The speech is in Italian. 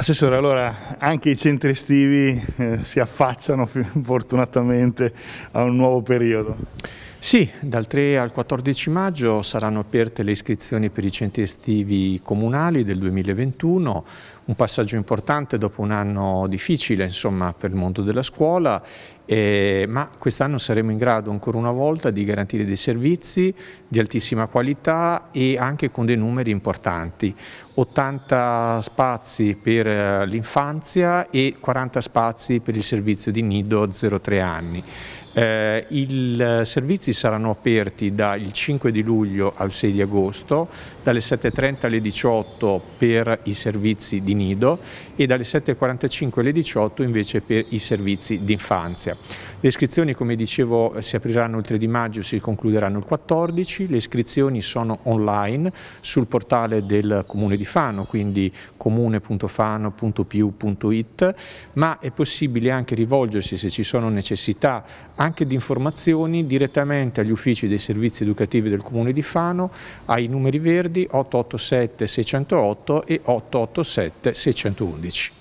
Assessore, allora anche i centri estivi eh, si affacciano fortunatamente a un nuovo periodo. Sì, dal 3 al 14 maggio saranno aperte le iscrizioni per i centri estivi comunali del 2021, un passaggio importante dopo un anno difficile insomma, per il mondo della scuola, eh, ma quest'anno saremo in grado ancora una volta di garantire dei servizi di altissima qualità e anche con dei numeri importanti. 80 spazi per eh, l'infanzia e 40 spazi per il servizio di nido 0-3 anni. Eh, I eh, servizi saranno aperti dal 5 di luglio al 6 di agosto, dalle 7.30 alle 18 per i servizi di nido e dalle 7.45 alle 18 invece per i servizi di infanzia. Le iscrizioni, come dicevo, eh, si apriranno il 3 di maggio e si concluderanno il 14. Le iscrizioni sono online sul portale del Comune di Fano, quindi comune.fano.piu.it, ma è possibile anche rivolgersi se ci sono necessità anche di informazioni direttamente agli uffici dei servizi educativi del Comune di Fano, ai numeri verdi 887 608 e 887 611.